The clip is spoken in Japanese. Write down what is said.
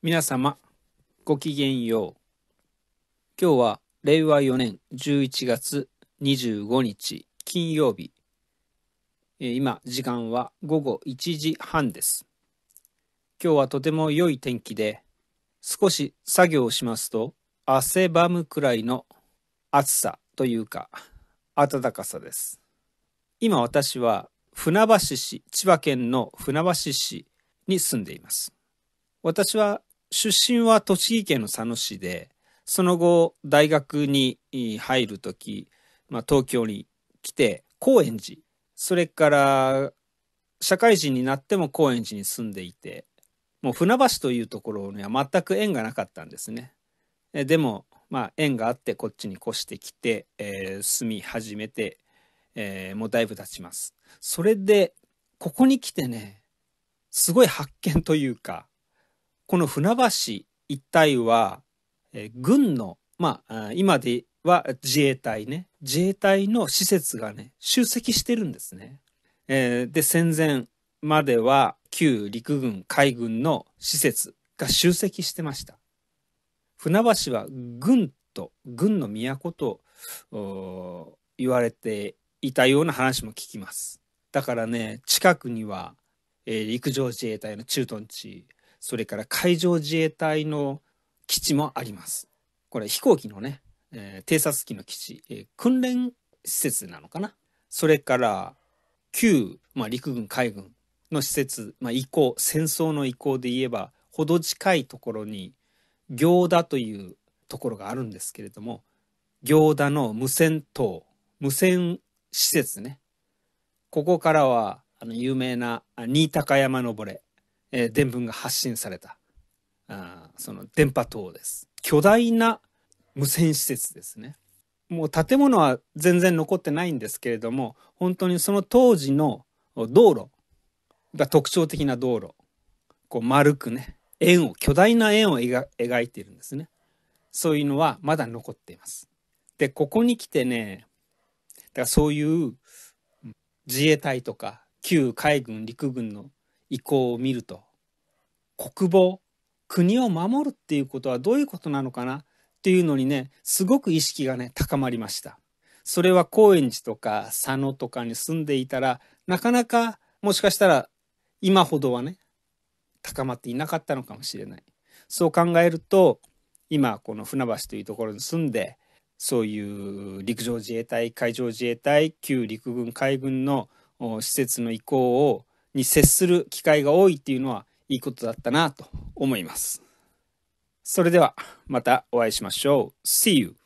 皆様、ごきげんよう。今日は令和4年11月25日金曜日。今、時間は午後1時半です。今日はとても良い天気で、少し作業をしますと、汗ばむくらいの暑さというか、暖かさです。今私は船橋市、千葉県の船橋市に住んでいます。私は出身は栃木県の佐野市で、その後、大学に入るとき、まあ、東京に来て、高円寺。それから、社会人になっても高円寺に住んでいて、もう船橋というところには全く縁がなかったんですね。でも、まあ、縁があってこっちに越してきて、えー、住み始めて、えー、もうだいぶ経ちます。それで、ここに来てね、すごい発見というか、この船橋一帯は、えー、軍の、まあ、今では自衛隊ね、自衛隊の施設がね、集積してるんですね。えー、で、戦前までは旧陸軍海軍の施設が集積してました。船橋は軍と、軍の都と言われていたような話も聞きます。だからね、近くには、えー、陸上自衛隊の駐屯地、それから海上自衛隊の基地もあります。これ飛行機のね、えー、偵察機の基地、えー、訓練施設なのかな。それから旧、まあ、陸軍海軍の施設、まあ、移行戦争の移行で言えばほど近いところに行田というところがあるんですけれども行田の無線塔無線施設ねここからはあの有名な新高山登れえー、伝聞が発信されたあその電波塔です巨大な無線施設ですねもう建物は全然残ってないんですけれども本当にその当時の道路が特徴的な道路こう丸くね円を巨大な円を描いているんですねそういうのはまだ残っていますでここに来てねだからそういう自衛隊とか旧海軍陸軍の意向を見ると国防国を守るっていうことはどういうことなのかなっていうのにねすごく意識がね高まりましたそれは高円寺とか佐野とかに住んでいたらなかなかもしかしたら今ほどはね高まっていなかったのかもしれないそう考えると今この船橋というところに住んでそういう陸上自衛隊海上自衛隊旧陸軍海軍の施設の移行をに接する機会が多いっていうのはいいことだったなと思います。それではまたお会いしましょう。See you!